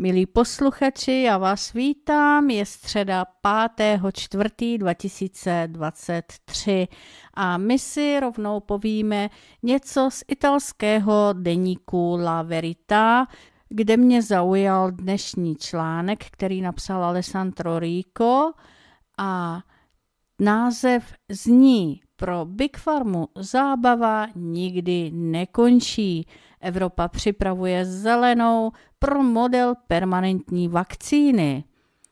Milí posluchači, já vás vítám. Je středa 5. 4. 2023 a my si rovnou povíme něco z italského deníku La Verità, kde mě zaujal dnešní článek, který napsal Alessandro Rico a název zní pro Big Farmu zábava nikdy nekončí. Evropa připravuje zelenou pro model permanentní vakcíny.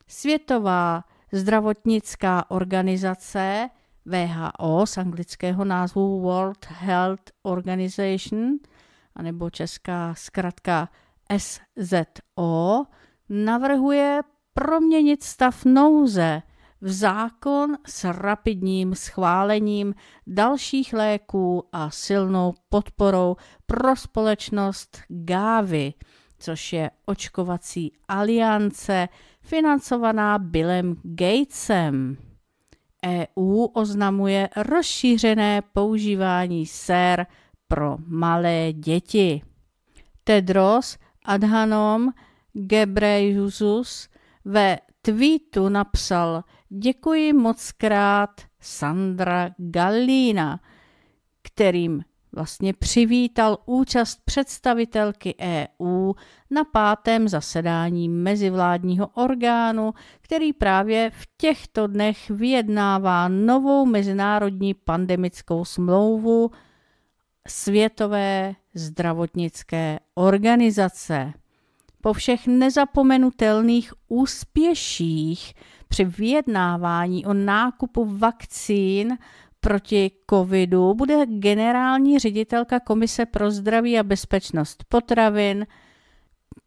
Světová zdravotnická organizace VHO z anglického názvu World Health Organization, anebo česká zkratka SZO, navrhuje proměnit stav nouze – v zákon s rapidním schválením dalších léků a silnou podporou pro společnost Gávy, což je očkovací aliance financovaná Billem Gatesem. EU oznamuje rozšířené používání sér pro malé děti. Tedros Adhanom Gebrejusus ve tweetu napsal – Děkuji moc krát Sandra Gallina, kterým vlastně přivítal účast představitelky EU na pátém zasedání mezivládního orgánu, který právě v těchto dnech vyjednává novou mezinárodní pandemickou smlouvu Světové zdravotnické organizace. Po všech nezapomenutelných úspěších při vyjednávání o nákupu vakcín proti covidu bude generální ředitelka Komise pro zdraví a bezpečnost potravin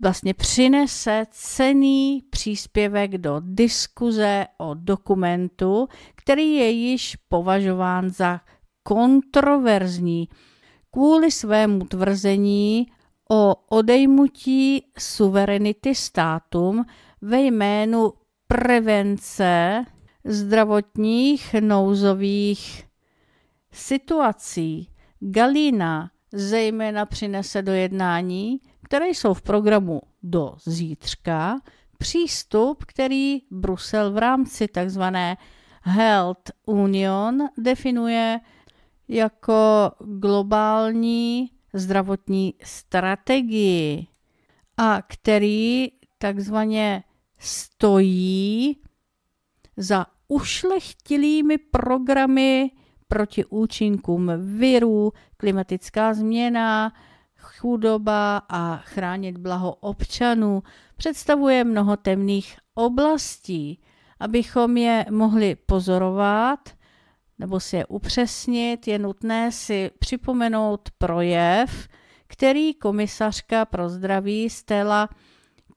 vlastně přinese cený příspěvek do diskuze o dokumentu, který je již považován za kontroverzní kvůli svému tvrzení o odejmutí suverenity státům ve jménu prevence zdravotních nouzových situací Galína zejména přinese do jednání, které jsou v programu do zítřka, přístup, který Brusel v rámci tzv. Health Union definuje jako globální zdravotní strategii a který takzvaně stojí za ušlechtilými programy proti účinkům virů, klimatická změna, chudoba a chránit blaho občanů představuje mnoho temných oblastí. Abychom je mohli pozorovat nebo si je upřesnit, je nutné si připomenout projev, který komisařka pro zdraví Stella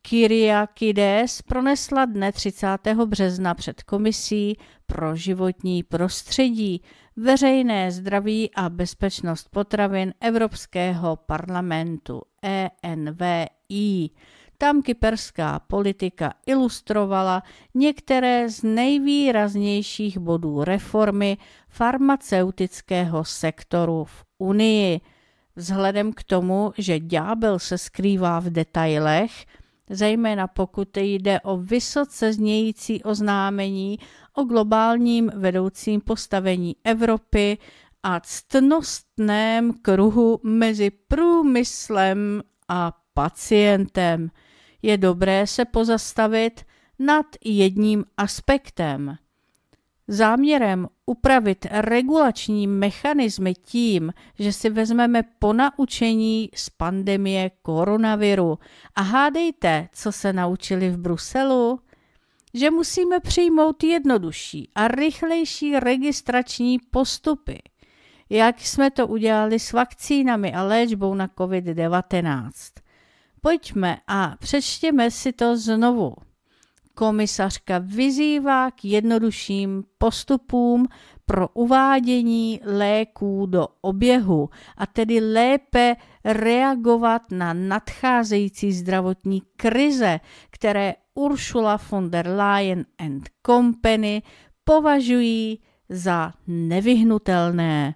Kyriakides pronesla dne 30. března před komisí pro životní prostředí, veřejné zdraví a bezpečnost potravin Evropského parlamentu ENVI. Tam kyperská politika ilustrovala některé z nejvýraznějších bodů reformy farmaceutického sektoru v Unii. Vzhledem k tomu, že ďábel se skrývá v detailech, zejména pokud jde o vysoce znějící oznámení o globálním vedoucím postavení Evropy a ctnostném kruhu mezi průmyslem a pacientem. Je dobré se pozastavit nad jedním aspektem. Záměrem upravit regulační mechanismy tím, že si vezmeme po naučení z pandemie koronaviru. A hádejte, co se naučili v Bruselu? Že musíme přijmout jednodušší a rychlejší registrační postupy, jak jsme to udělali s vakcínami a léčbou na COVID-19. Pojďme a přečtěme si to znovu. Komisařka vyzývá k jednodušším postupům pro uvádění léků do oběhu a tedy lépe reagovat na nadcházející zdravotní krize, které Ursula von der Leyen and Company považují za nevyhnutelné.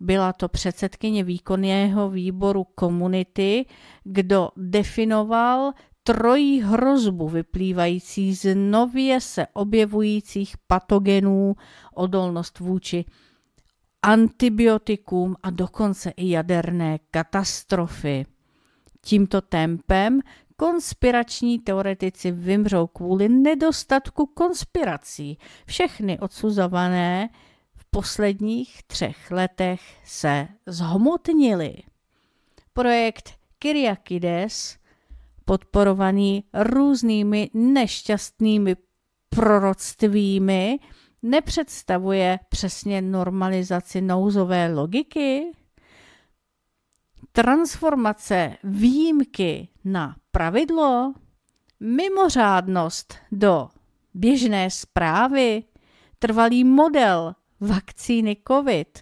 Byla to předsedkyně výkonného výboru komunity, kdo definoval trojí hrozbu vyplývající z nově se objevujících patogenů, odolnost vůči antibiotikům a dokonce i jaderné katastrofy. Tímto tempem konspirační teoretici vymřou kvůli nedostatku konspirací. Všechny odsuzované v posledních třech letech se zhmotnily. Projekt Kyriakides – podporovaný různými nešťastnými proroctvími, nepředstavuje přesně normalizaci nouzové logiky? Transformace výjimky na pravidlo? Mimořádnost do běžné zprávy? Trvalý model vakcíny COVID?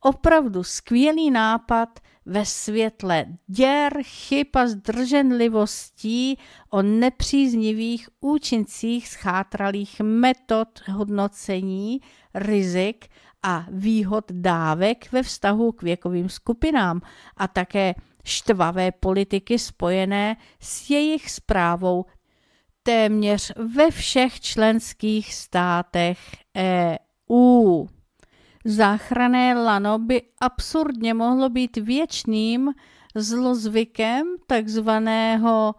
Opravdu skvělý nápad – ve světle děr, chyb a zdrženlivostí o nepříznivých účincích schátralých metod hodnocení, rizik a výhod dávek ve vztahu k věkovým skupinám a také štvavé politiky spojené s jejich zprávou téměř ve všech členských státech EU. Záchrané lano by absurdně mohlo být věčným zlozvykem takzvaného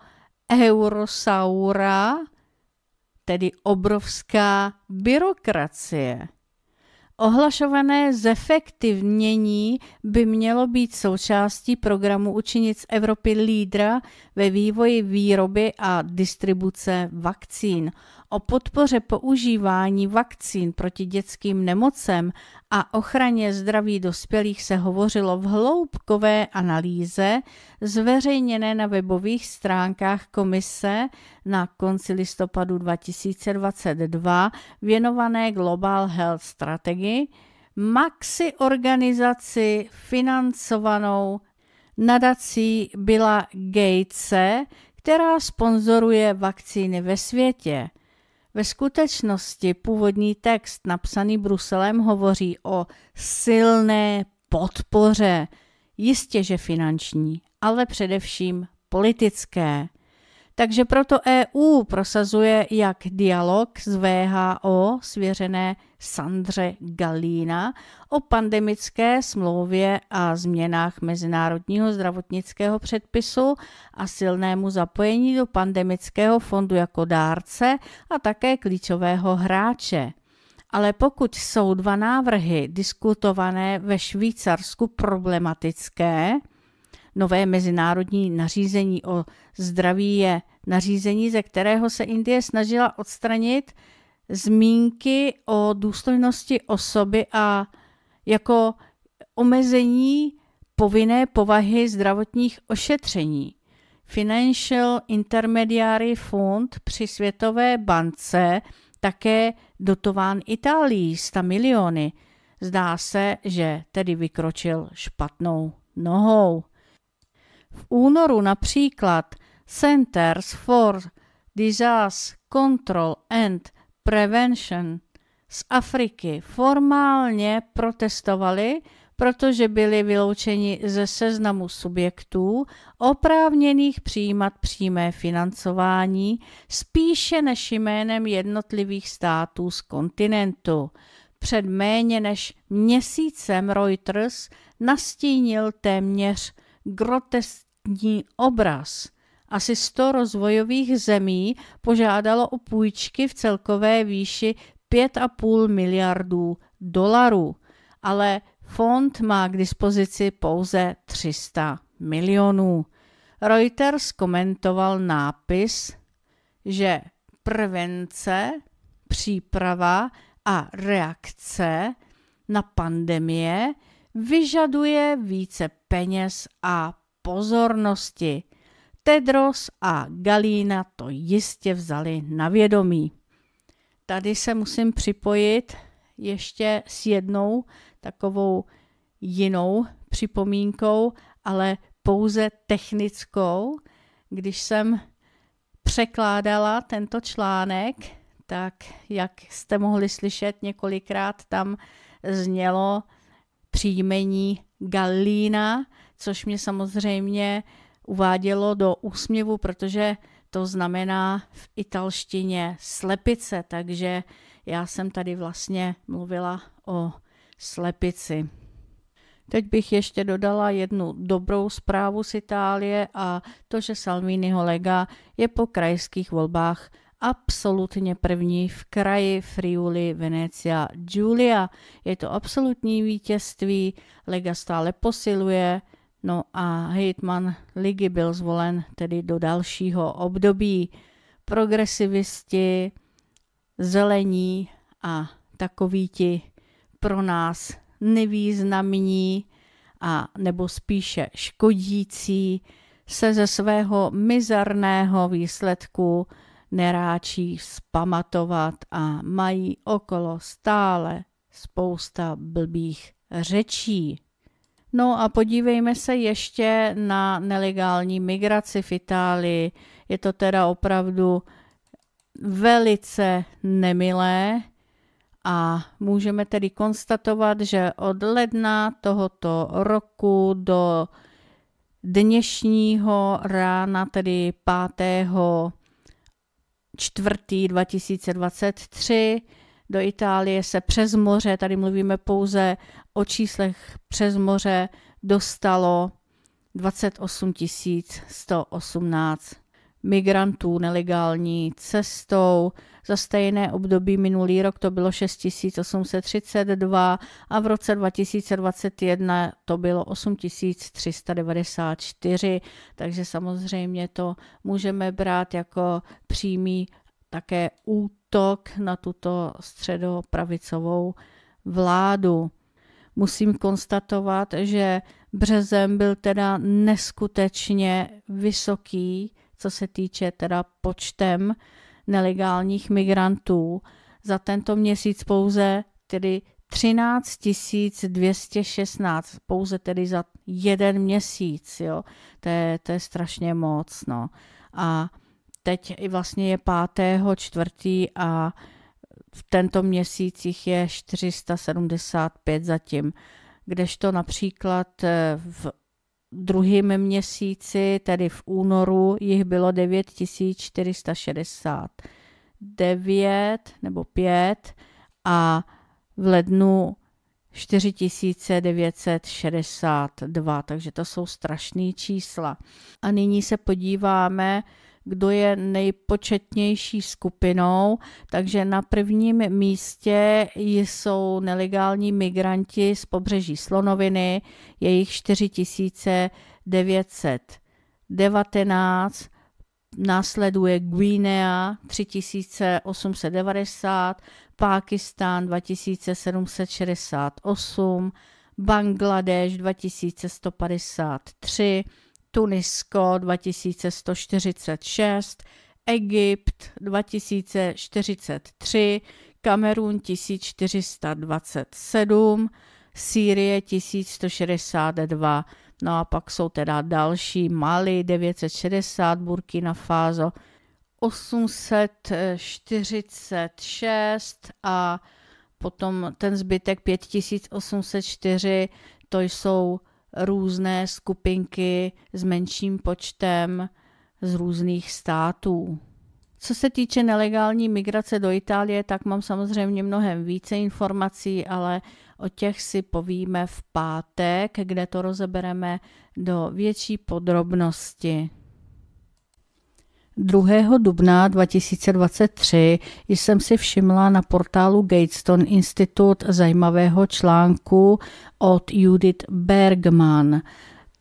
eurosaura, tedy obrovská byrokracie. Ohlašované zefektivnění by mělo být součástí programu z Evropy lídra ve vývoji výroby a distribuce vakcín o podpoře používání vakcín proti dětským nemocem a ochraně zdraví dospělých se hovořilo v hloubkové analýze zveřejněné na webových stránkách komise na konci listopadu 2022 věnované Global Health Strategy, maxi organizaci financovanou nadací byla Gatese, která sponzoruje vakcíny ve světě. Ve skutečnosti původní text napsaný Bruselem hovoří o silné podpoře, jistě že finanční, ale především politické. Takže proto EU prosazuje jak dialog s VHO svěřené Sandře Galína o pandemické smlouvě a změnách mezinárodního zdravotnického předpisu a silnému zapojení do pandemického fondu jako dárce a také klíčového hráče. Ale pokud jsou dva návrhy diskutované ve Švýcarsku problematické, nové mezinárodní nařízení o zdraví je nařízení, ze kterého se Indie snažila odstranit zmínky o důstojnosti osoby a jako omezení povinné povahy zdravotních ošetření. Financial Intermediary Fund při Světové bance také dotován Itálií 100 miliony. Zdá se, že tedy vykročil špatnou nohou. V únoru například Centers for Disaster Control and Prevention z Afriky formálně protestovali, protože byli vyloučeni ze seznamu subjektů oprávněných přijímat přímé financování spíše než jménem jednotlivých států z kontinentu. Před méně než měsícem Reuters nastínil téměř groteskní obraz – asi 100 rozvojových zemí požádalo o půjčky v celkové výši 5,5 miliardů dolarů, ale fond má k dispozici pouze 300 milionů. Reuters komentoval nápis, že prevence, příprava a reakce na pandemie vyžaduje více peněz a pozornosti. Tedros a Galína to jistě vzali na vědomí. Tady se musím připojit ještě s jednou takovou jinou připomínkou, ale pouze technickou. Když jsem překládala tento článek, tak jak jste mohli slyšet několikrát, tam znělo příjmení Galína, což mě samozřejmě uvádělo do úsměvu, protože to znamená v italštině slepice, takže já jsem tady vlastně mluvila o slepici. Teď bych ještě dodala jednu dobrou zprávu z Itálie a to, že Salviniho lega je po krajských volbách absolutně první v kraji Friuli Venecia Giulia. Je to absolutní vítězství, lega stále posiluje, No a hejtman ligy byl zvolen tedy do dalšího období. Progresivisti, zelení a takoví ti pro nás nevýznamní a nebo spíše škodící se ze svého mizerného výsledku neráčí spamatovat a mají okolo stále spousta blbých řečí. No a podívejme se ještě na nelegální migraci v Itálii. Je to teda opravdu velice nemilé a můžeme tedy konstatovat, že od ledna tohoto roku do dnešního rána, tedy 5. 4. 2023, do Itálie se přes moře, tady mluvíme pouze o číslech přes moře, dostalo 28 118 migrantů nelegální cestou. Za stejné období minulý rok to bylo 6832 a v roce 2021 to bylo 8394, takže samozřejmě to můžeme brát jako přímý také útok na tuto středopravicovou vládu. Musím konstatovat, že březem byl teda neskutečně vysoký, co se týče teda počtem nelegálních migrantů. Za tento měsíc pouze tedy 13 216, pouze tedy za jeden měsíc, jo. To je, to je strašně moc, no. A teď vlastně je 5. čtvrtý a v tento měsíc jich je 475 zatím. Kdežto například eh, v druhém měsíci, tedy v únoru, jich bylo 9469 nebo 5 a v lednu 4962, takže to jsou strašné čísla. A nyní se podíváme kdo je nejpočetnější skupinou. Takže na prvním místě jsou nelegální migranti z pobřeží Slonoviny, jejich 4919, následuje Guinea 3890, Pákistán 2768, Bangladeš 2153, Tunisko 2146, Egypt 2043, Kamerun 1427, Sýrie 1162. No a pak jsou teda další Mali 960, Burkina Faso 846 a potom ten zbytek 5804, to jsou různé skupinky s menším počtem z různých států. Co se týče nelegální migrace do Itálie, tak mám samozřejmě mnohem více informací, ale o těch si povíme v pátek, kde to rozebereme do větší podrobnosti. 2. dubna 2023 jsem si všimla na portálu Gatestone Institute zajímavého článku od Judith Bergman.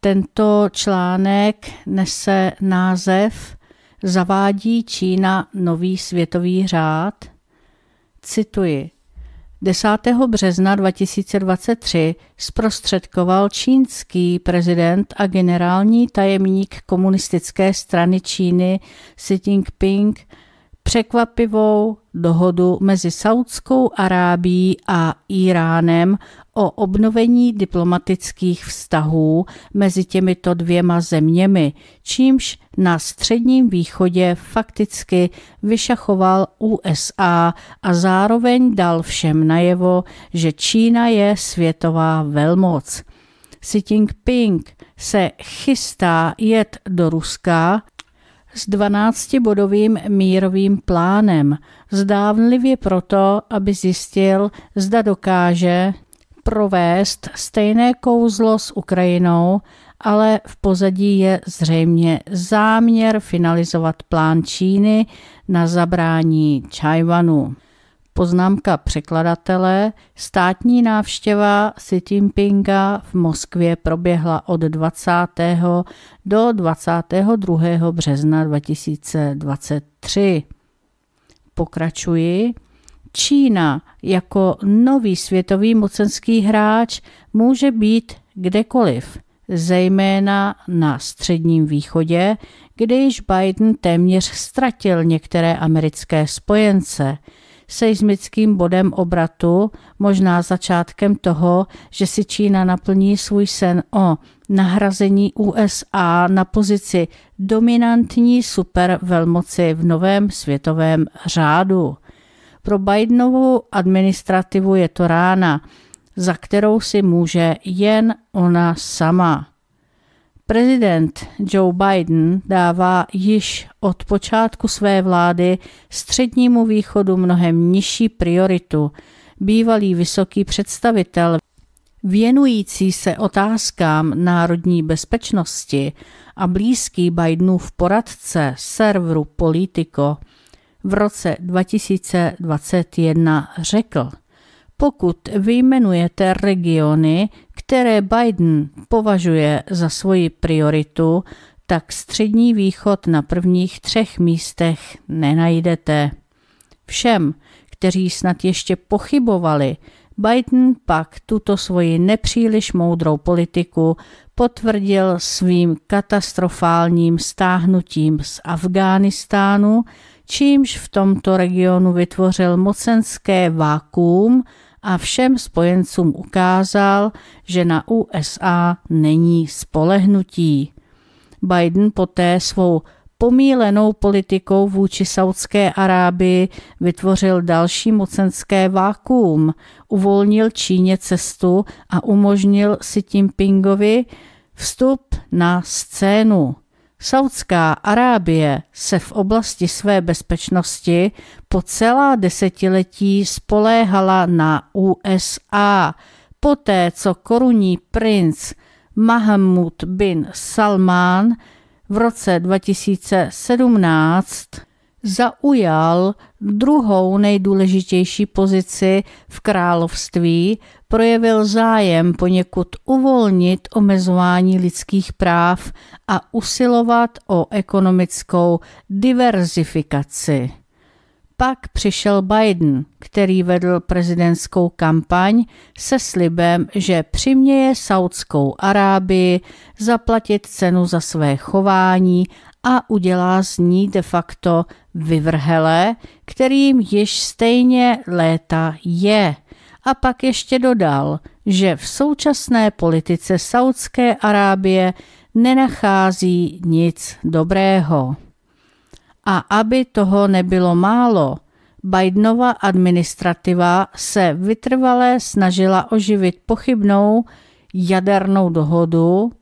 Tento článek nese název Zavádí Čína nový světový řád? Cituji. 10. března 2023 zprostředkoval čínský prezident a generální tajemník komunistické strany Číny Xi Jinping překvapivou dohodu mezi Saudskou Arábií a Iránem o obnovení diplomatických vztahů mezi těmito dvěma zeměmi, čímž na Středním východě fakticky vyšachoval USA a zároveň dal všem najevo, že Čína je světová velmoc. Xi Jinping se chystá jet do Ruska s 12-bodovým mírovým plánem, zdávnlivě proto, aby zjistil, zda dokáže provést stejné kouzlo s Ukrajinou, ale v pozadí je zřejmě záměr finalizovat plán Číny na zabrání Čajvanu. Poznámka překladatele. Státní návštěva Xi Jinpinga v Moskvě proběhla od 20. do 22. března 2023. Pokračuji. Čína jako nový světový mocenský hráč může být kdekoliv, zejména na Středním východě, kde již Biden téměř ztratil některé americké spojence – seismickým bodem obratu, možná začátkem toho, že si Čína naplní svůj sen o nahrazení USA na pozici dominantní supervelmoci v novém světovém řádu. Pro Bidenovu administrativu je to rána, za kterou si může jen ona sama. Prezident Joe Biden dává již od počátku své vlády střednímu východu mnohem nižší prioritu. Bývalý vysoký představitel věnující se otázkám národní bezpečnosti a blízký Bidenův poradce serveru Politico v roce 2021 řekl, pokud vyjmenujete regiony, které Biden považuje za svoji prioritu, tak Střední východ na prvních třech místech nenajdete. Všem, kteří snad ještě pochybovali, Biden pak tuto svoji nepříliš moudrou politiku potvrdil svým katastrofálním stáhnutím z Afghánistánu, čímž v tomto regionu vytvořil mocenské vákuum a všem spojencům ukázal, že na USA není spolehnutí. Biden poté svou pomílenou politikou vůči Saudské Arábii vytvořil další mocenské vákuum, uvolnil Číně cestu a umožnil si Pingovi vstup na scénu. Saudská Arábie se v oblasti své bezpečnosti po celá desetiletí spoléhala na USA, poté co korunní princ Mahmud bin Salman v roce 2017 zaujal druhou nejdůležitější pozici v království, projevil zájem poněkud uvolnit omezování lidských práv a usilovat o ekonomickou diverzifikaci. Pak přišel Biden, který vedl prezidentskou kampaň se slibem, že přiměje Saudskou Arábii zaplatit cenu za své chování a udělá z ní de facto vyvrhele, kterým již stejně léta je. A pak ještě dodal, že v současné politice Saudské Arábie nenachází nic dobrého. A aby toho nebylo málo, Bidenova administrativa se vytrvale snažila oživit pochybnou jadernou dohodu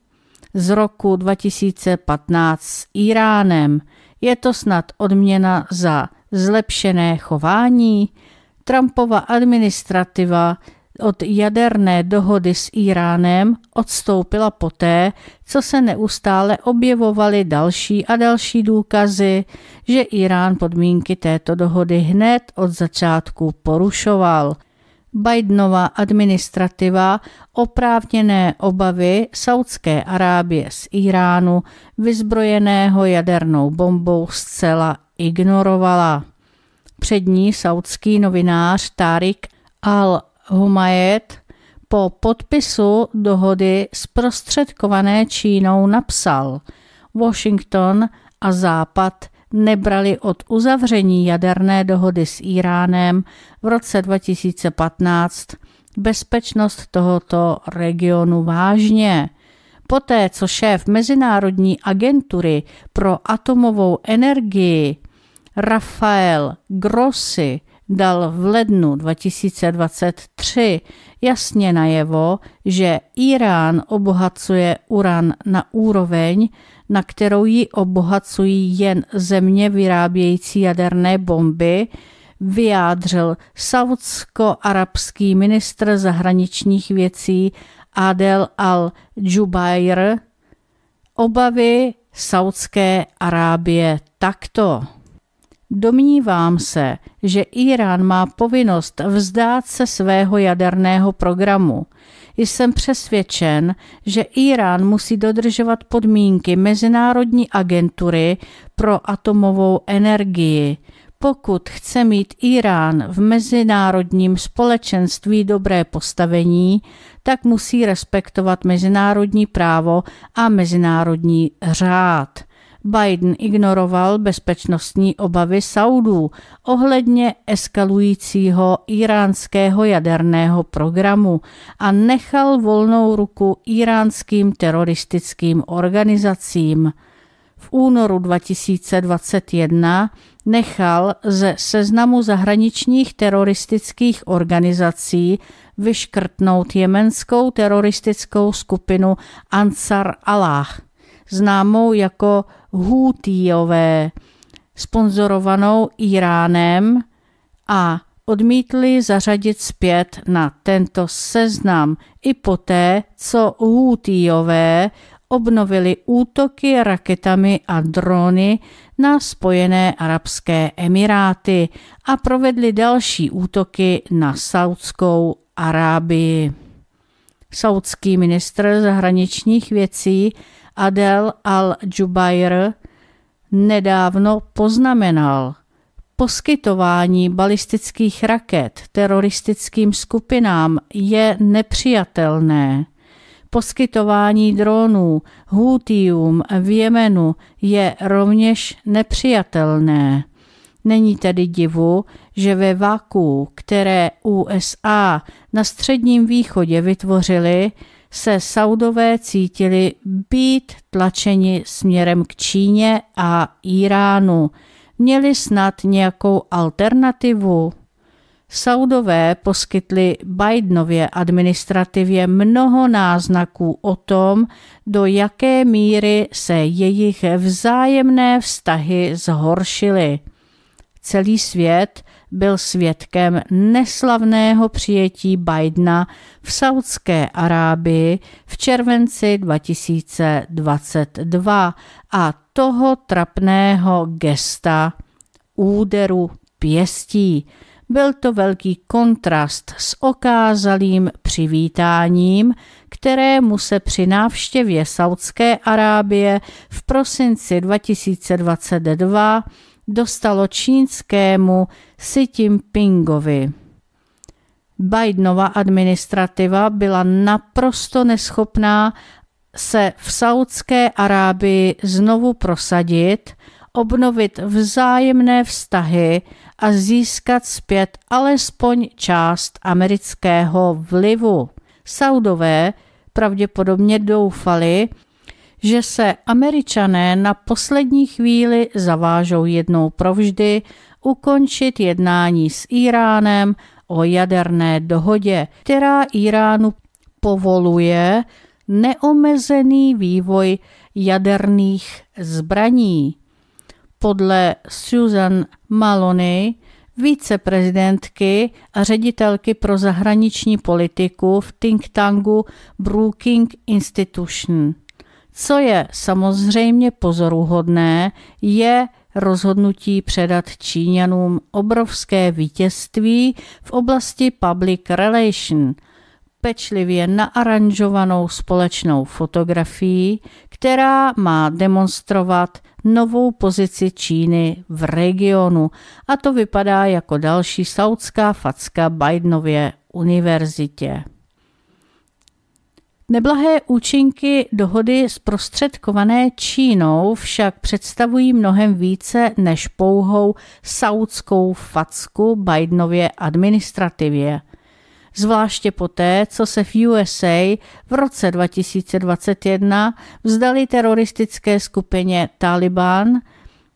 z roku 2015 s Iránem. Je to snad odměna za zlepšené chování? Trumpova administrativa od jaderné dohody s Iránem odstoupila poté, co se neustále objevovaly další a další důkazy, že Irán podmínky této dohody hned od začátku porušoval. Bidenova administrativa oprávněné obavy Saudské Arábie z Iránu, vyzbrojeného jadernou bombou, zcela ignorovala. Přední saudský novinář Tariq al-Humayet po podpisu dohody zprostředkované Čínou napsal Washington a Západ – nebrali od uzavření jaderné dohody s Iránem v roce 2015 bezpečnost tohoto regionu vážně. Poté, co šéf Mezinárodní agentury pro atomovou energii Rafael Grossi dal v lednu 2023 jasně najevo, že Irán obohacuje uran na úroveň, na kterou ji obohacují jen země vyrábějící jaderné bomby, vyjádřil saudsko-arabský ministr zahraničních věcí Adel al-Jubair obavy Saudské Arábie takto. Domnívám se, že Irán má povinnost vzdát se svého jaderného programu. Jsem přesvědčen, že Irán musí dodržovat podmínky Mezinárodní agentury pro atomovou energii. Pokud chce mít Irán v mezinárodním společenství dobré postavení, tak musí respektovat mezinárodní právo a mezinárodní řád. Biden ignoroval bezpečnostní obavy Saudů ohledně eskalujícího iránského jaderného programu a nechal volnou ruku iránským teroristickým organizacím. V únoru 2021 nechal ze seznamu zahraničních teroristických organizací vyškrtnout jemenskou teroristickou skupinu Ansar Allah, známou jako Hútijové, sponzorovanou Iránem a odmítli zařadit zpět na tento seznam i poté, co Hútijové obnovili útoky raketami a drony na Spojené arabské emiráty a provedli další útoky na Saudskou Arábii. Saudský ministr zahraničních věcí Adel al-Jubair nedávno poznamenal, poskytování balistických raket teroristickým skupinám je nepřijatelné. Poskytování dronů Houthijům v Jemenu je rovněž nepřijatelné. Není tedy divu, že ve vaku, které USA na Středním východě vytvořili, se Saudové cítili být tlačeni směrem k Číně a Iránu. Měli snad nějakou alternativu? Saudové poskytli Bidenově administrativě mnoho náznaků o tom, do jaké míry se jejich vzájemné vztahy zhoršily. Celý svět byl svědkem neslavného přijetí Bidena v Saudské Arábii v červenci 2022 a toho trapného gesta úderu pěstí. Byl to velký kontrast s okázalým přivítáním, kterému se při návštěvě Saudské Arábie v prosinci 2022 dostalo čínskému Xi Jinpingovi. Bidenova administrativa byla naprosto neschopná se v Saudské Arábii znovu prosadit, obnovit vzájemné vztahy a získat zpět alespoň část amerického vlivu. Saudové pravděpodobně doufali, že se američané na poslední chvíli zavážou jednou provždy ukončit jednání s Iránem o jaderné dohodě, která Iránu povoluje neomezený vývoj jaderných zbraní. Podle Susan Maloney, viceprezidentky a ředitelky pro zahraniční politiku v think tanku Brookings Institution. Co je samozřejmě pozoruhodné, je rozhodnutí předat Číňanům obrovské vítězství v oblasti public relation, pečlivě naaranžovanou společnou fotografií, která má demonstrovat novou pozici Číny v regionu a to vypadá jako další saudská facka Bidenově univerzitě. Neblahé účinky dohody zprostředkované Čínou však představují mnohem více než pouhou saudskou facku Bidenově administrativě. Zvláště poté, co se v USA v roce 2021 vzdali teroristické skupině Taliban,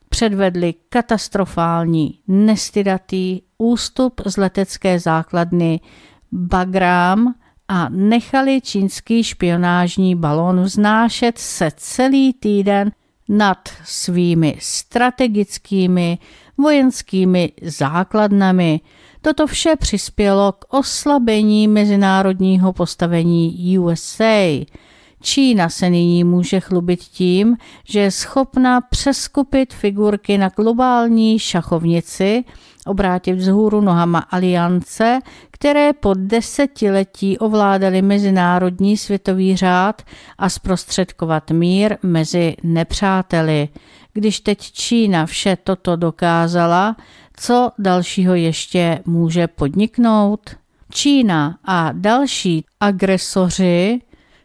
předvedli katastrofální, nestydatý ústup z letecké základny Bagram a nechali čínský špionážní balón vznášet se celý týden nad svými strategickými vojenskými základnami. Toto vše přispělo k oslabení mezinárodního postavení USA. Čína se nyní může chlubit tím, že je schopna přeskupit figurky na globální šachovnici obrátit vzhůru nohama aliance, které po desetiletí ovládaly mezinárodní světový řád a zprostředkovat mír mezi nepřáteli. Když teď Čína vše toto dokázala, co dalšího ještě může podniknout? Čína a další agresoři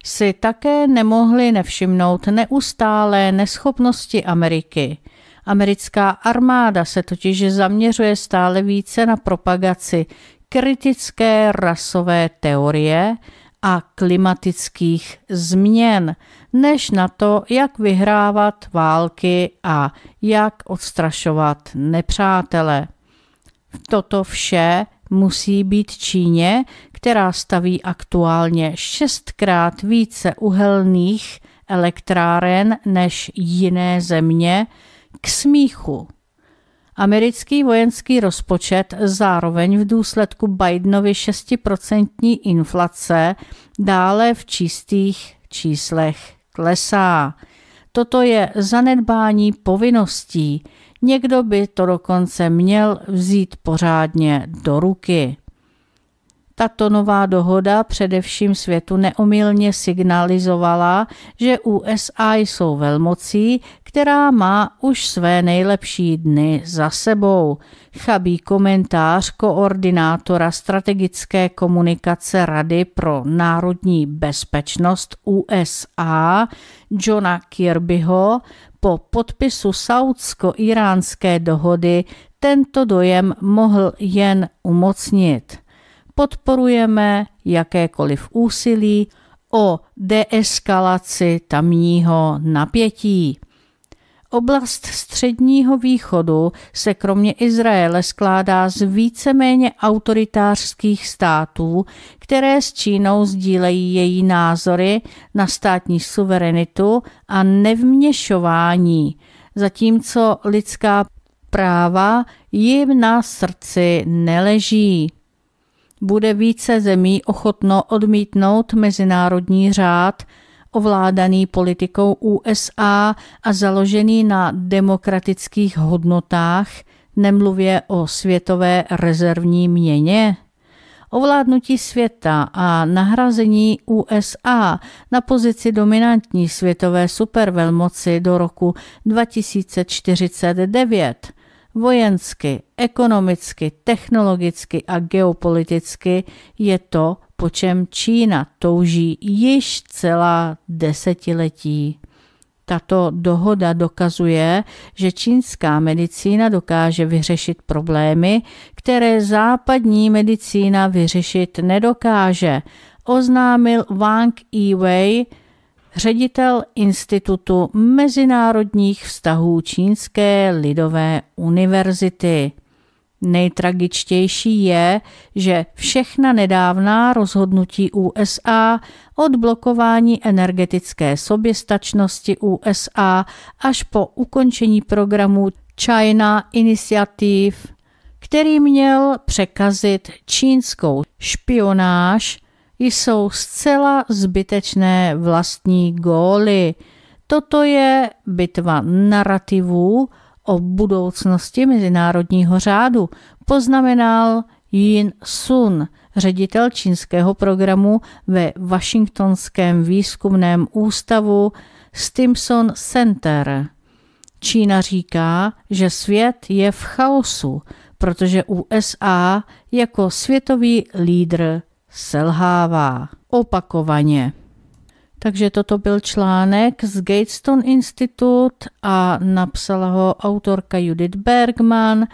si také nemohli nevšimnout neustálé neschopnosti Ameriky – Americká armáda se totiž zaměřuje stále více na propagaci kritické rasové teorie a klimatických změn, než na to, jak vyhrávat války a jak odstrašovat nepřátele. Toto vše musí být Číně, která staví aktuálně šestkrát více uhelných elektráren než jiné země, k smíchu. Americký vojenský rozpočet zároveň v důsledku Bidenovy 6% inflace dále v čistých číslech klesá. Toto je zanedbání povinností. Někdo by to dokonce měl vzít pořádně do ruky. Tato nová dohoda především světu neomylně signalizovala, že USA jsou velmocí, která má už své nejlepší dny za sebou. Chabí komentář koordinátora strategické komunikace Rady pro národní bezpečnost USA Johna Kirbyho po podpisu saudsko-iránské dohody tento dojem mohl jen umocnit podporujeme jakékoliv úsilí o deeskalaci tamního napětí. Oblast Středního východu se kromě Izraele skládá z víceméně autoritářských států, které s Čínou sdílejí její názory na státní suverenitu a nevměšování, zatímco lidská práva jim na srdci neleží bude více zemí ochotno odmítnout mezinárodní řád, ovládaný politikou USA a založený na demokratických hodnotách, nemluvě o světové rezervní měně? Ovládnutí světa a nahrazení USA na pozici dominantní světové supervelmoci do roku 2049 Vojensky, ekonomicky, technologicky a geopoliticky je to, po čem Čína touží již celá desetiletí. Tato dohoda dokazuje, že čínská medicína dokáže vyřešit problémy, které západní medicína vyřešit nedokáže, oznámil Wang Yiwei, ředitel Institutu mezinárodních vztahů Čínské lidové univerzity. Nejtragičtější je, že všechna nedávná rozhodnutí USA od blokování energetické soběstačnosti USA až po ukončení programu China Initiative, který měl překazit čínskou špionáž jsou zcela zbytečné vlastní góly. Toto je bitva narrativů o budoucnosti mezinárodního řádu, poznamenal Jin Sun, ředitel čínského programu ve Washingtonském výzkumném ústavu Stimson Center. Čína říká, že svět je v chaosu, protože USA jako světový lídr selhává opakovaně. Takže toto byl článek z Gatestone Institute a napsala ho autorka Judith Bergman,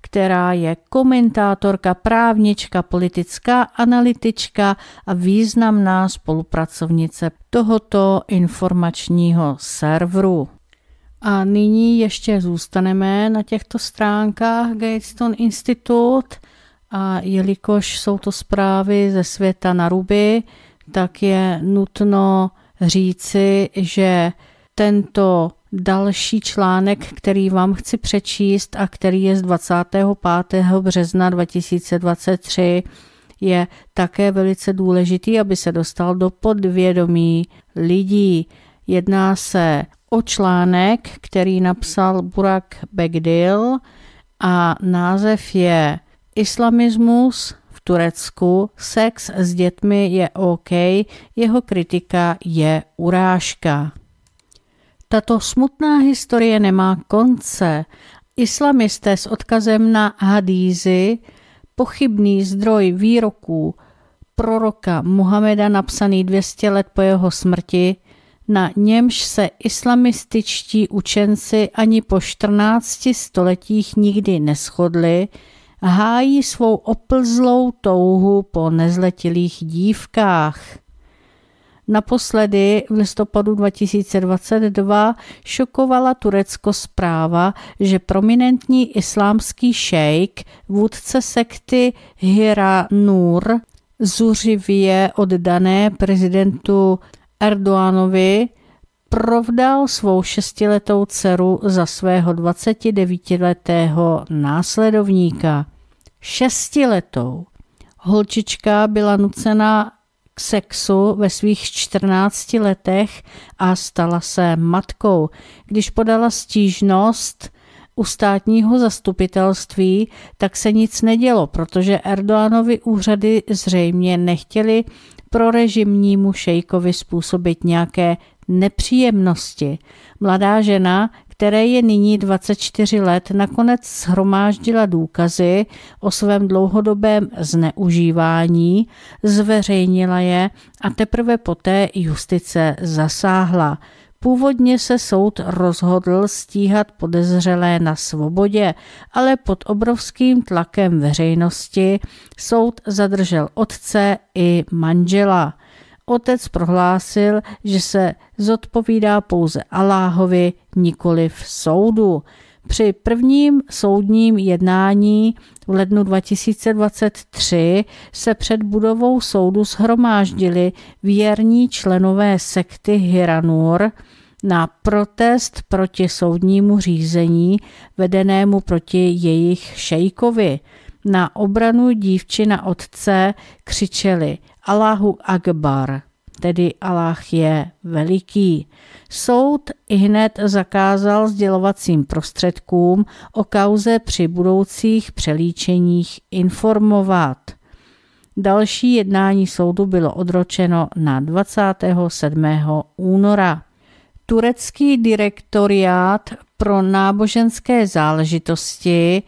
která je komentátorka, právnička, politická analytička a významná spolupracovnice tohoto informačního serveru. A nyní ještě zůstaneme na těchto stránkách Gatestone Institute – a jelikož jsou to zprávy ze světa na ruby, tak je nutno říci, že tento další článek, který vám chci přečíst a který je z 25. března 2023, je také velice důležitý, aby se dostal do podvědomí lidí. Jedná se o článek, který napsal Burak Begdil a název je Islamismus v Turecku, sex s dětmi je OK, jeho kritika je urážka. Tato smutná historie nemá konce. Islamisté s odkazem na hadízy, pochybný zdroj výroků proroka Muhameda napsaný 200 let po jeho smrti, na němž se islamističtí učenci ani po 14 stoletích nikdy neschodli, hájí svou oplzlou touhu po nezletilých dívkách. Naposledy v listopadu 2022 šokovala Turecko zpráva, že prominentní islámský šejk, vůdce sekty Hira Nur, zuřivě oddané prezidentu Erdoánovi, provdal svou šestiletou dceru za svého 29-letého následovníka šestiletou holčička byla nucena k sexu ve svých 14 letech a stala se matkou. Když podala stížnost u státního zastupitelství, tak se nic nedělo, protože Erdoánovi úřady zřejmě nechtěli pro režimnímu šejkovi způsobit nějaké nepříjemnosti. Mladá žena, které je nyní 24 let, nakonec shromáždila důkazy o svém dlouhodobém zneužívání, zveřejnila je a teprve poté justice zasáhla. Původně se soud rozhodl stíhat podezřelé na svobodě, ale pod obrovským tlakem veřejnosti soud zadržel otce i manžela. Otec prohlásil, že se zodpovídá pouze Aláhovi, nikoli v soudu. Při prvním soudním jednání v lednu 2023 se před budovou soudu shromáždili věrní členové sekty Hiranur na protest proti soudnímu řízení vedenému proti jejich šejkovi na obranu dívčina otce křičeli Allahu Akbar, tedy Allah je veliký. Soud i hned zakázal sdělovacím prostředkům o kauze při budoucích přelíčeních informovat. Další jednání soudu bylo odročeno na 27. února. Turecký direktoriát pro náboženské záležitosti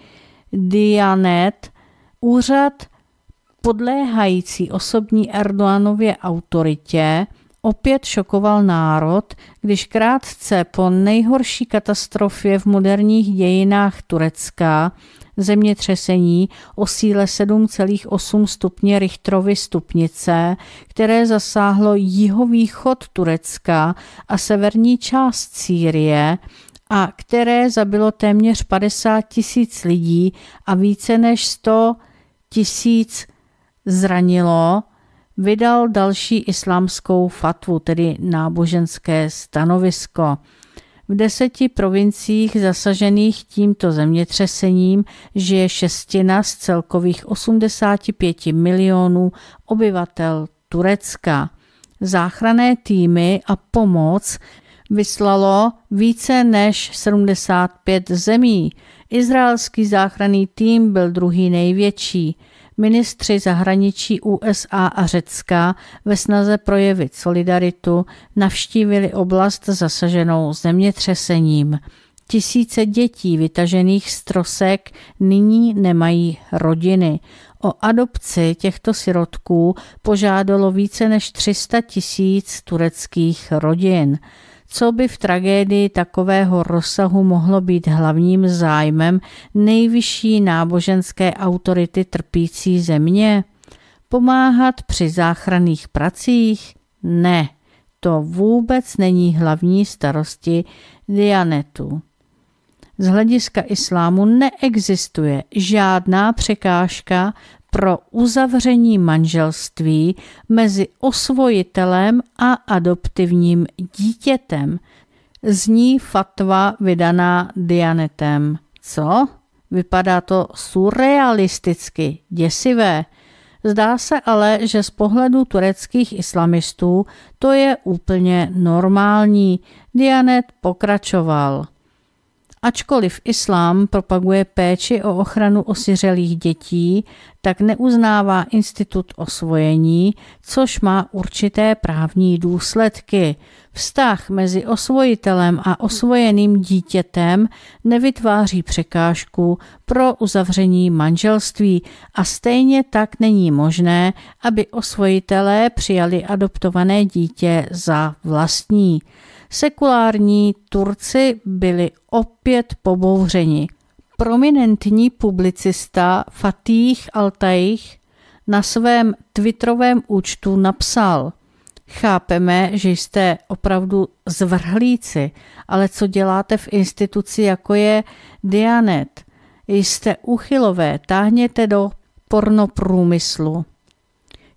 Dianet, úřad podléhající osobní Erdoganově autoritě, opět šokoval národ, když krátce po nejhorší katastrofě v moderních dějinách Turecka, zemětřesení o síle 7,8 stupně Richtrovy stupnice, které zasáhlo jihovýchod Turecka a severní část Sýrie, a které zabilo téměř 50 tisíc lidí a více než 100 tisíc zranilo, vydal další islámskou fatvu, tedy náboženské stanovisko. V deseti provinciích zasažených tímto zemětřesením žije šestina z celkových 85 milionů obyvatel Turecka. Záchrané týmy a pomoc vyslalo více než 75 zemí. Izraelský záchranný tým byl druhý největší. Ministři zahraničí USA a Řecka ve snaze projevit solidaritu navštívili oblast zasaženou zemětřesením. Tisíce dětí vytažených z trosek nyní nemají rodiny. O adopci těchto sirotků požádalo více než 300 tisíc tureckých rodin co by v tragédii takového rozsahu mohlo být hlavním zájmem nejvyšší náboženské autority trpící země? Pomáhat při záchranných pracích? Ne, to vůbec není hlavní starosti Dianetu. Z hlediska islámu neexistuje žádná překážka pro uzavření manželství mezi osvojitelem a adoptivním dítětem. Zní fatva vydaná Dianetem. Co? Vypadá to surrealisticky, děsivé. Zdá se ale, že z pohledu tureckých islamistů to je úplně normální. Dianet pokračoval. Ačkoliv islám propaguje péči o ochranu osiřelých dětí, tak neuznává institut osvojení, což má určité právní důsledky. Vztah mezi osvojitelem a osvojeným dítětem nevytváří překážku pro uzavření manželství a stejně tak není možné, aby osvojitelé přijali adoptované dítě za vlastní. Sekulární Turci byli opět pobouřeni. Prominentní publicista Fatih Altajich na svém twitterovém účtu napsal Chápeme, že jste opravdu zvrhlíci, ale co děláte v instituci, jako je Dianet? Jste uchylové, táhněte do pornoprůmyslu.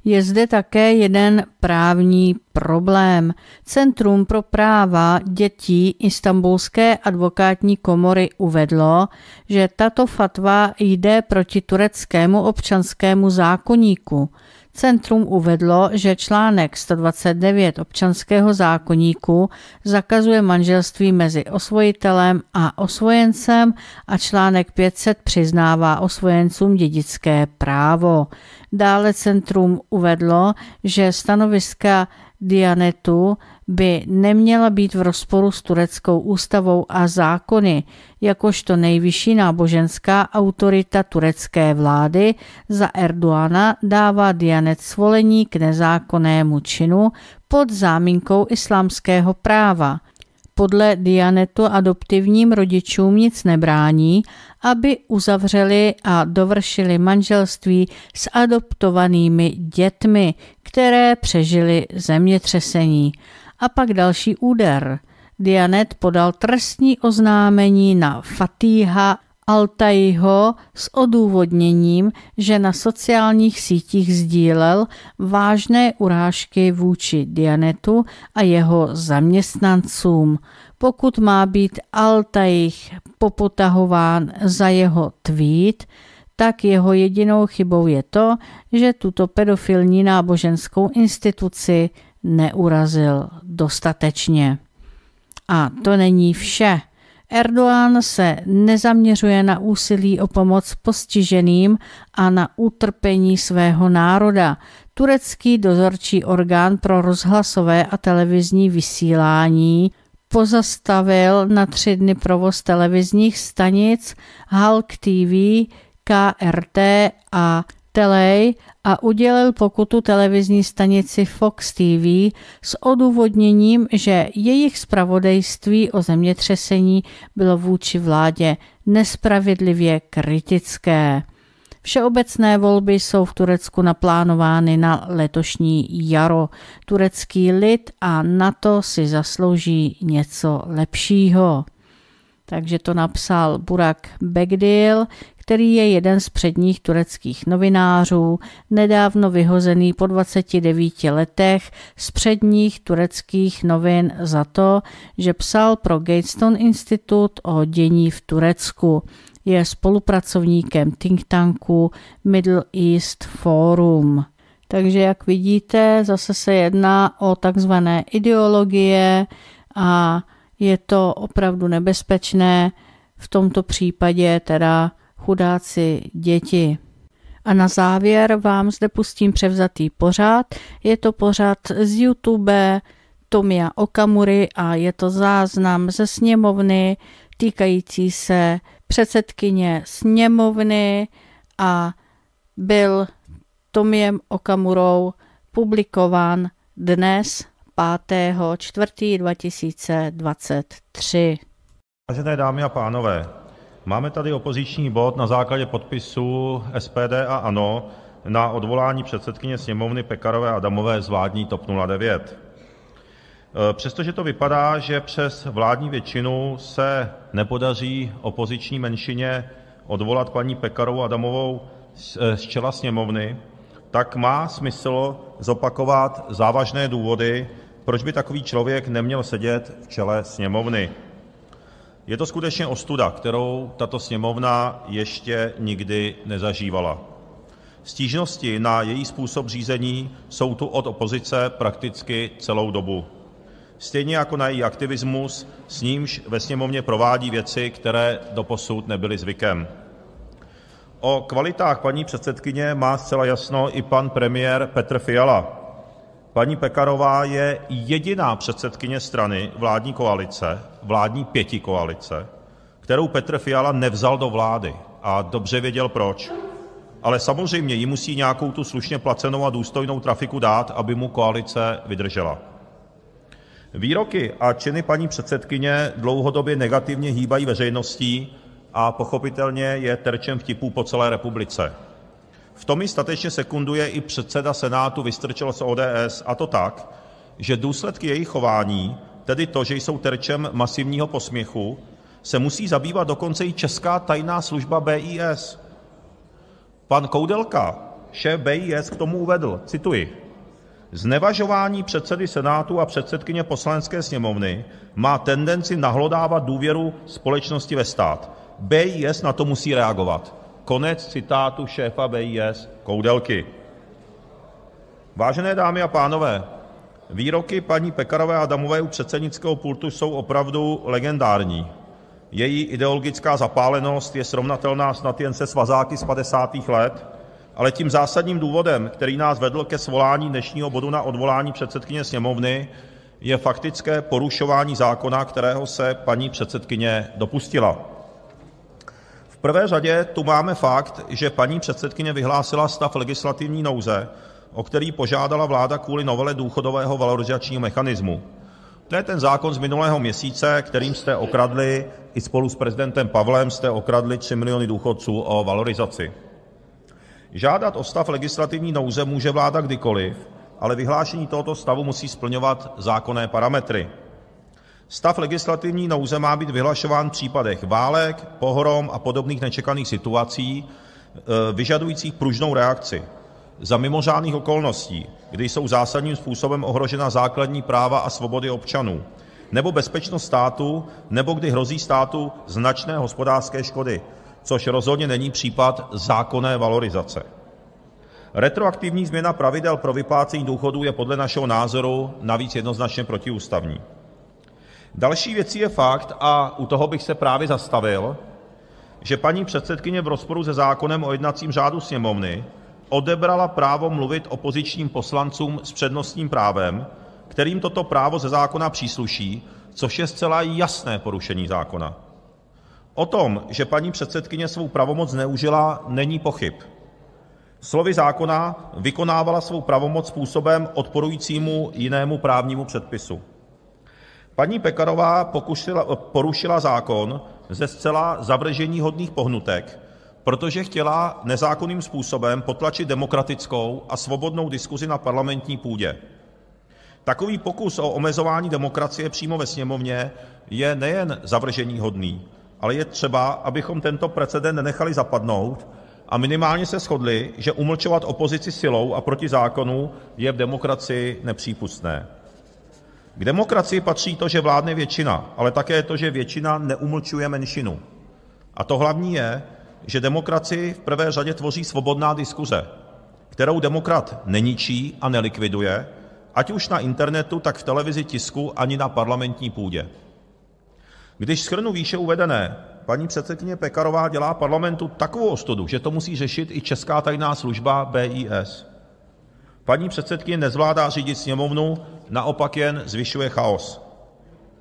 Je zde také jeden právní problém. Centrum pro práva dětí Istanbulské advokátní komory uvedlo, že tato fatva jde proti tureckému občanskému zákoníku. Centrum uvedlo, že článek 129 občanského zákoníku zakazuje manželství mezi osvojitelem a osvojencem a článek 500 přiznává osvojencům dědické právo. Dále centrum uvedlo, že stanoviska Dianetu by neměla být v rozporu s tureckou ústavou a zákony, jakožto nejvyšší náboženská autorita turecké vlády za Erdoana dává Dianet svolení k nezákonnému činu pod záminkou islámského práva. Podle Dianetu adoptivním rodičům nic nebrání, aby uzavřeli a dovršili manželství s adoptovanými dětmi, které přežily zemětřesení a pak další úder. Dianet podal trestní oznámení na Fatíha Altajho s odůvodněním, že na sociálních sítích sdílel vážné urážky vůči Dianetu a jeho zaměstnancům. Pokud má být Altajich popotahován za jeho tweet, tak jeho jedinou chybou je to, že tuto pedofilní náboženskou instituci neurazil dostatečně. A to není vše. Erdoğan se nezaměřuje na úsilí o pomoc postiženým a na utrpení svého národa. Turecký dozorčí orgán pro rozhlasové a televizní vysílání pozastavil na tři dny provoz televizních stanic Halk TV, KRT a Telej a udělil pokutu televizní stanici Fox TV s odůvodněním, že jejich zpravodajství o zemětřesení bylo vůči vládě nespravedlivě kritické. Všeobecné volby jsou v Turecku naplánovány na letošní jaro. Turecký lid a NATO si zaslouží něco lepšího. Takže to napsal Burak Begdil, který je jeden z předních tureckých novinářů, nedávno vyhozený po 29 letech z předních tureckých novin za to, že psal pro Gatestone Institute o dění v Turecku. Je spolupracovníkem think tanku Middle East Forum. Takže jak vidíte, zase se jedná o takzvané ideologie a je to opravdu nebezpečné, v tomto případě teda chudáci děti. A na závěr vám zde pustím převzatý pořád. Je to pořád z YouTube Tomia Okamury a je to záznam ze sněmovny týkající se předsedkyně sněmovny a byl Tomiem Okamurou publikován dnes 5. 4. 2023. Vážené dámy a pánové, máme tady opoziční bod na základě podpisů SPD a ANO na odvolání předsedkyně Sněmovny Pekarové Adamové z vládní TOP 09, e, přestože to vypadá, že přes vládní většinu se nepodaří opoziční menšině odvolat paní Pekarovou Adamovou e, z čela Sněmovny, tak má smysl zopakovat závažné důvody, proč by takový člověk neměl sedět v čele Sněmovny. Je to skutečně ostuda, kterou tato Sněmovna ještě nikdy nezažívala, stížnosti na její způsob řízení jsou tu od opozice prakticky celou dobu, stejně jako na její aktivismus, s nímž ve Sněmovně provádí věci, které doposud nebyly zvykem, o kvalitách paní předsedkyně má zcela jasno i pan premiér Petr Fiala paní Pekarová je jediná předsedkyně strany vládní koalice, vládní pětikoalice, kterou Petr Fiala nevzal do vlády, a dobře věděl proč, ale samozřejmě jí musí nějakou tu slušně placenou a důstojnou trafiku dát, aby mu koalice vydržela. Výroky a činy paní předsedkyně dlouhodobě negativně hýbají veřejností a pochopitelně je terčem vtipů po celé republice. V tom jí statečně sekunduje i předseda Senátu Vystrčil z ODS, a to tak, že důsledky jejich chování, tedy to, že jsou terčem masivního posměchu, se musí zabývat dokonce i česká tajná služba BIS. Pan Koudelka, šéf BIS, k tomu uvedl cituji: "Znevažování předsedy Senátu a předsedkyně Poslanecké sněmovny má tendenci nahlodávat důvěru společnosti ve stát, BIS na to musí reagovat." Konec citátu šéfa BIS Koudelky. Vážené dámy a pánové, výroky paní Pekarové Adamové u předsednického pultu jsou opravdu legendární. Její ideologická zapálenost je srovnatelná snad jen se svazáky z 50. let, ale tím zásadním důvodem, který nás vedl ke svolání dnešního bodu na odvolání předsedkyně Sněmovny, je faktické porušování zákona, kterého se paní předsedkyně dopustila prvé řadě tu máme fakt, že paní předsedkyně vyhlásila stav legislativní nouze, o který požádala vláda kvůli novele důchodového valorizačního mechanismu, to je ten zákon z minulého měsíce, kterým jste okradli, i spolu s prezidentem Pavlem jste okradli 3 miliony důchodců o valorizaci, žádat o stav legislativní nouze může vláda kdykoliv, ale vyhlášení tohoto stavu musí splňovat zákonné parametry. Stav legislativní nouze má být vyhlašován v případech válek, pohrom a podobných nečekaných situací eh, vyžadujících pružnou reakci za mimořádných okolností, kdy jsou zásadním způsobem ohrožena základní práva a svobody občanů nebo bezpečnost státu nebo kdy hrozí státu značné hospodářské škody, což rozhodně není případ zákonné valorizace. Retroaktivní změna pravidel pro vyplácení důchodů je podle našeho názoru navíc jednoznačně protiústavní. Další věcí je fakt, a u toho bych se právě zastavil, že paní předsedkyně v rozporu se zákonem o jednacím řádu Sněmovny odebrala právo mluvit opozičním poslancům s přednostním právem, kterým toto právo ze zákona přísluší, což je zcela jasné porušení zákona. O tom, že paní předsedkyně svou pravomoc zneužila, není pochyb, slovy zákona vykonávala svou pravomoc způsobem odporujícím jinému právnímu předpisu. Paní Pekarová porušila zákon ze zcela zavrženíhodných pohnutek, protože chtěla nezákonným způsobem potlačit demokratickou a svobodnou diskusi na parlamentní půdě, takový pokus o omezování demokracie přímo ve Sněmovně je nejen zavrženíhodný, ale je třeba, abychom tento precedent nenechali zapadnout a minimálně se shodli, že umlčovat opozici silou a proti zákonu je v demokracii nepřípustné. K demokracii patří to, že vládne většina, ale také to, že většina neumlčuje menšinu, a to hlavní je, že demokracii v prvé řadě tvoří svobodná diskuse, kterou demokrat neničí a nelikviduje, ať už na internetu, tak v televizi, tisku ani na parlamentní půdě. Když shrnu výše uvedené, paní předsedkyně Pekarová dělá Parlamentu takovou ostudu, že to musí řešit i česká tajná služba BIS. Paní předsedkyně nezvládá řídit Sněmovnu naopak jen zvyšuje chaos.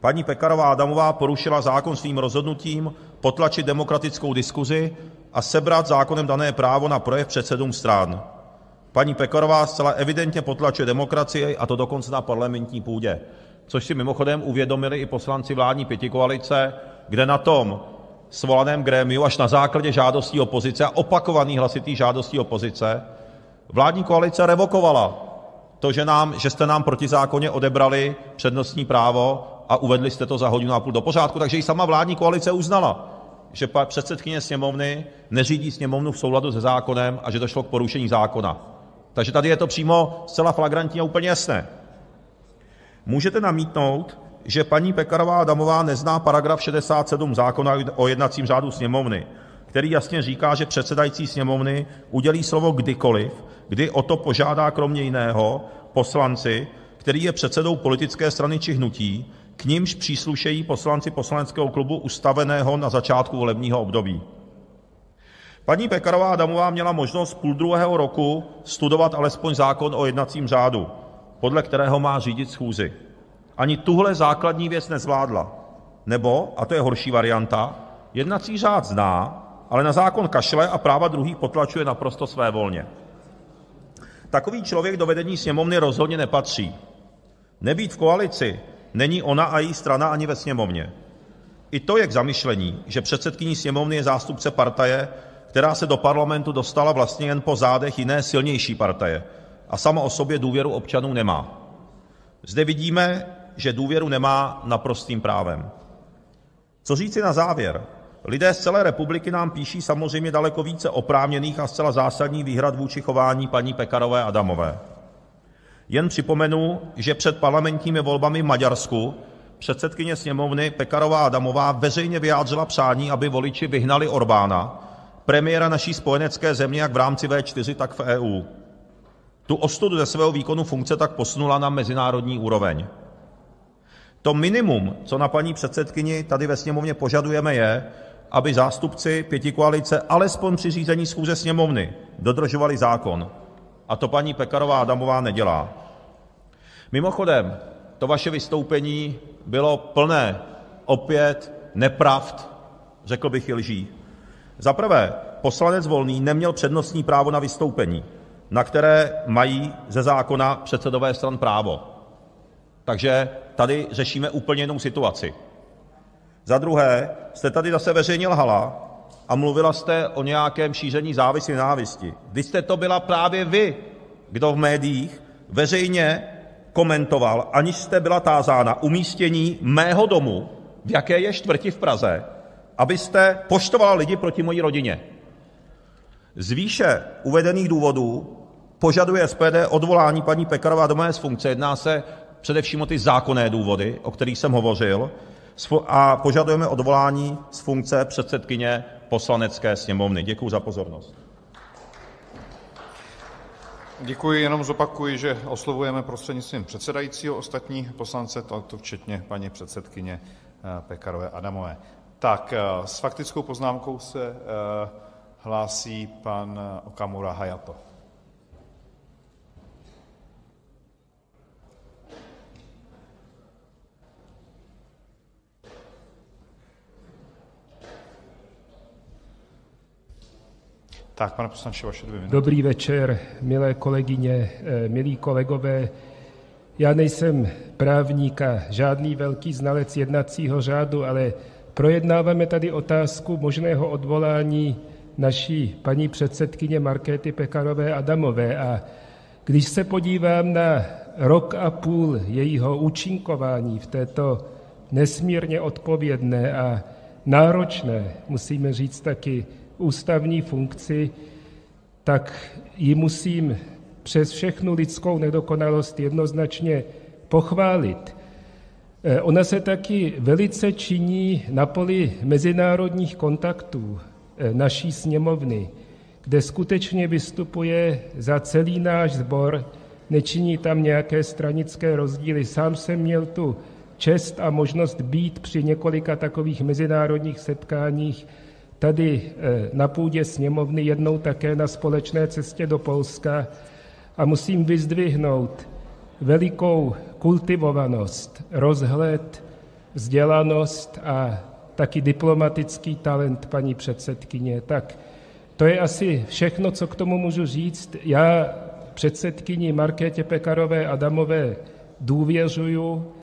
Paní Pekarová Adamová porušila zákon svým rozhodnutím potlačit demokratickou diskuzi a sebrat zákonem dané právo na projev předsedům stran. Paní Pekarová zcela evidentně potlačuje demokracii, a to dokonce na parlamentní půdě, což si mimochodem uvědomili i poslanci vládní pětikoalice, kde na tom svolaném grémiu až na základě žádostí opozice a opakovaných hlasitých žádostí opozice vládní koalice revokovala to, že jste nám protizákonně odebrali přednostní právo a uvedli jste to za hodinu a půl do pořádku, takže i sama vládní koalice uznala, že předsedkyně Sněmovny neřídí Sněmovnu v souladu se zákonem a že došlo k porušení zákona, takže tady je to přímo zcela flagrantní a úplně jasné. Můžete namítnout, že paní Pekarová Adamová nezná § 67 zákona o jednacím řádu Sněmovny který jasně říká, že předsedající Sněmovny udělí slovo kdykoliv, kdy o to požádá kromě jiného poslanci, který je předsedou politické strany či hnutí, k nimž příslušejí poslanci poslaneckého klubu ustaveného na začátku volebního období. Paní Pekarová Adamová měla možnost druhého roku studovat alespoň zákon o jednacím řádu, podle kterého má řídit schůzi. Ani tuhle základní věc nezvládla. Nebo, a to je horší varianta, jednací řád zná, ale na zákon kašle a práva druhých potlačuje naprosto svévolně. Takový člověk do vedení sněmovny rozhodně nepatří. Nebýt v koalici není ona a její strana ani ve sněmovně. I to je k zamyšlení, že předsedkyní sněmovny je zástupce partaje, která se do parlamentu dostala vlastně jen po zádech jiné silnější partaje a sama o sobě důvěru občanů nemá. Zde vidíme, že důvěru nemá naprostým právem. Co říci na závěr? Lidé z celé republiky nám píší samozřejmě daleko více oprávněných a zcela zásadních výhrad vůči chování paní Pekarové Adamové, jen připomenu, že před parlamentními volbami v Maďarsku předsedkyně Sněmovny Pekarová Adamová veřejně vyjádřila přání, aby voliči vyhnali Orbána, premiéra naší spojenecké země jak v rámci V4, tak v EU. Tu ostudu ze svého výkonu funkce tak posunula na mezinárodní úroveň. To minimum, co na paní předsedkyni tady ve Sněmovně požadujeme, je aby zástupci pětikoalice alespoň při řízení schůze Sněmovny dodržovali zákon, a to paní Pekarová Adamová nedělá. Mimochodem, to vaše vystoupení bylo plné opět nepravd, řekl bych i lží. Za prvé, poslanec Volný neměl přednostní právo na vystoupení, na které mají ze zákona předsedové stran právo, takže tady řešíme úplně jinou situaci. Za druhé jste tady zase veřejně lhala a mluvila jste o nějakém šíření závisti, nenávisti, vždyť jste to byla právě vy, kdo v médiích veřejně komentoval, aniž jste byla tázána, umístění mého domu v jaké je čtvrti v Praze, abyste poštovala lidi proti mojí rodině. Z výše uvedených důvodů požaduje SPD odvolání paní Pekarové Adamové z funkce, jedná se především o ty zákonné důvody, o kterých jsem hovořil a požadujeme odvolání z funkce předsedkyně Poslanecké sněmovny. Děkuji za pozornost. Děkuji, jenom zopakuji, že oslovujeme prostřednictvím předsedajícího ostatní poslance, to, to včetně paní předsedkyně eh, Pekarové Adamové. Tak eh, s faktickou poznámkou se eh, hlásí pan Okamura Hayato. Dobrý večer, milé kolegyně, eh, milí kolegové, já nejsem právník a žádný velký znalec jednacího řádu, ale projednáváme tady otázku možného odvolání naší paní předsedkyně Markéty Pekarové Adamové, a když se podívám na rok a půl jejího účinkování v této nesmírně odpovědné a náročné, musíme říct taky ústavní funkci, tak ji musím přes všechnu lidskou nedokonalost jednoznačně pochválit, eh, ona se taky velice činí na poli mezinárodních kontaktů eh, naší Sněmovny, kde skutečně vystupuje za celý náš sbor, nečiní tam nějaké stranické rozdíly, sám jsem měl tu čest a možnost být při několika takových mezinárodních setkáních tady eh, na půdě Sněmovny, jednou také na společné cestě do Polska, a musím vyzdvihnout velikou kultivovanost, rozhled, vzdělanost a taky diplomatický talent paní předsedkyně, tak to je asi všechno, co k tomu můžu říct, já předsedkyni Markétě Pekarové Adamové důvěřuji.